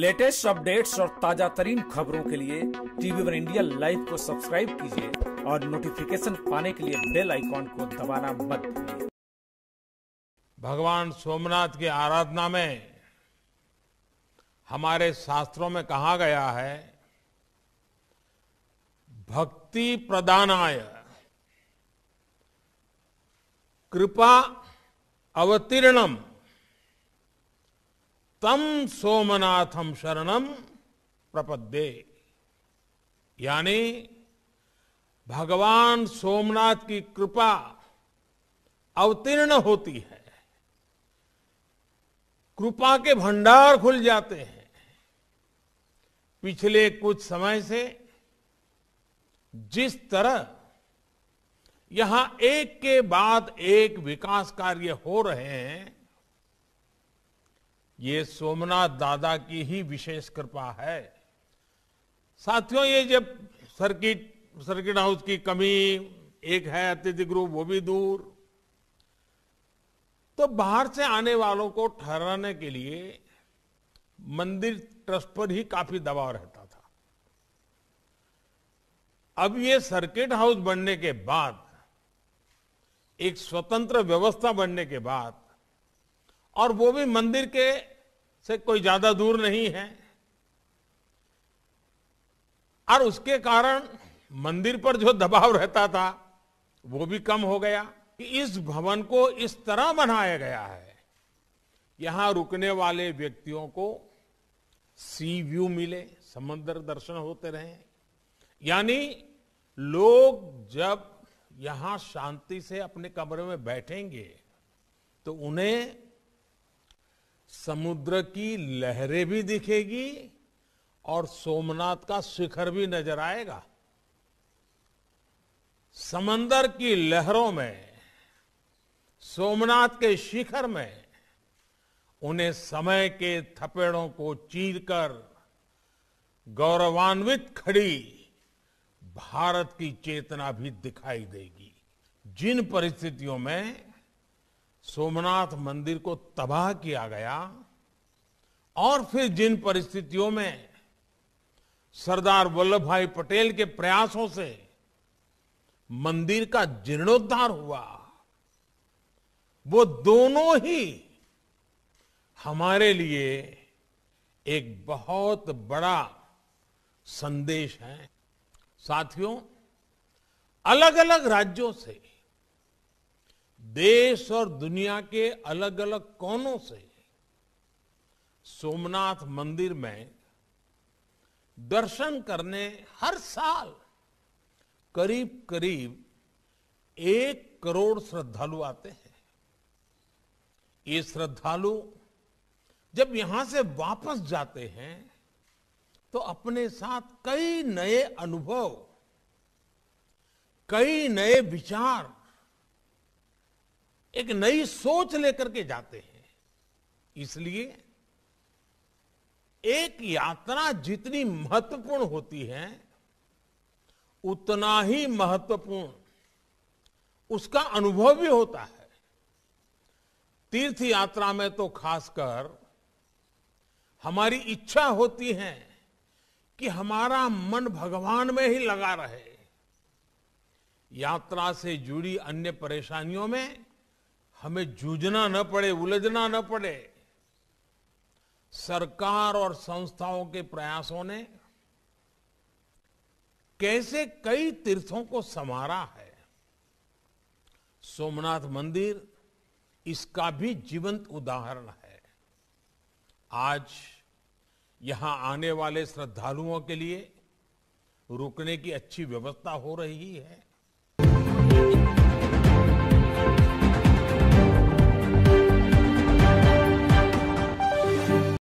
latest updates और ताजा तरीन खबरों के लिए टीवी वन इंडिया लाइव को सब्सक्राइब कीजिए और नोटिफिकेशन पाने के लिए बेल आइकॉन को दबाना मत भूलिए भगवान सोमनाथ की आराधना में हमारे शास्त्रों में कहा गया है भक्ति प्रदानाय कृपा अवतीर्णम तम सोमनाथम शरणम प्रपद्ये यानी भगवान सोमनाथ की कृपा अवतीर्ण होती है कृपा के भंडार खुल जाते हैं पिछले कुछ समय से जिस तरह यहां एक के बाद एक विकास कार्य हो रहे हैं ये सोमनाथ दादा की ही विशेष कृपा है साथियों ये जब सर्किट सर्किट हाउस की कमी एक है अतिथि ग्रुप वो भी दूर तो बाहर से आने वालों को ठहराने के लिए मंदिर ट्रस्ट पर ही काफी दबाव रहता था अब ये सर्किट हाउस बनने के बाद एक स्वतंत्र व्यवस्था बनने के बाद और वो भी मंदिर के से कोई ज्यादा दूर नहीं है और उसके कारण मंदिर पर जो दबाव रहता था वो भी कम हो गया कि इस भवन को इस तरह बनाया गया है यहां रुकने वाले व्यक्तियों को सी व्यू मिले समंदर दर्शन होते रहे यानी लोग जब यहां शांति से अपने कमरे में बैठेंगे तो उन्हें समुद्र की लहरें भी दिखेगी और सोमनाथ का शिखर भी नजर आएगा समंदर की लहरों में सोमनाथ के शिखर में उन्हें समय के थपेड़ों को चीरकर गौरवान्वित खड़ी भारत की चेतना भी दिखाई देगी जिन परिस्थितियों में सोमनाथ मंदिर को तबाह किया गया और फिर जिन परिस्थितियों में सरदार वल्लभ भाई पटेल के प्रयासों से मंदिर का जीर्णोद्धार हुआ वो दोनों ही हमारे लिए एक बहुत बड़ा संदेश है साथियों अलग अलग राज्यों से देश और दुनिया के अलग अलग कोनों से सोमनाथ मंदिर में दर्शन करने हर साल करीब करीब एक करोड़ श्रद्धालु आते हैं ये श्रद्धालु जब यहां से वापस जाते हैं तो अपने साथ कई नए अनुभव कई नए विचार एक नई सोच लेकर के जाते हैं इसलिए एक यात्रा जितनी महत्वपूर्ण होती है उतना ही महत्वपूर्ण उसका अनुभव भी होता है तीर्थ यात्रा में तो खासकर हमारी इच्छा होती है कि हमारा मन भगवान में ही लगा रहे यात्रा से जुड़ी अन्य परेशानियों में हमें जूझना न पड़े उलझना न पड़े सरकार और संस्थाओं के प्रयासों ने कैसे कई तीर्थों को संवारा है सोमनाथ मंदिर इसका भी जीवंत उदाहरण है आज यहां आने वाले श्रद्धालुओं के लिए रुकने की अच्छी व्यवस्था हो रही है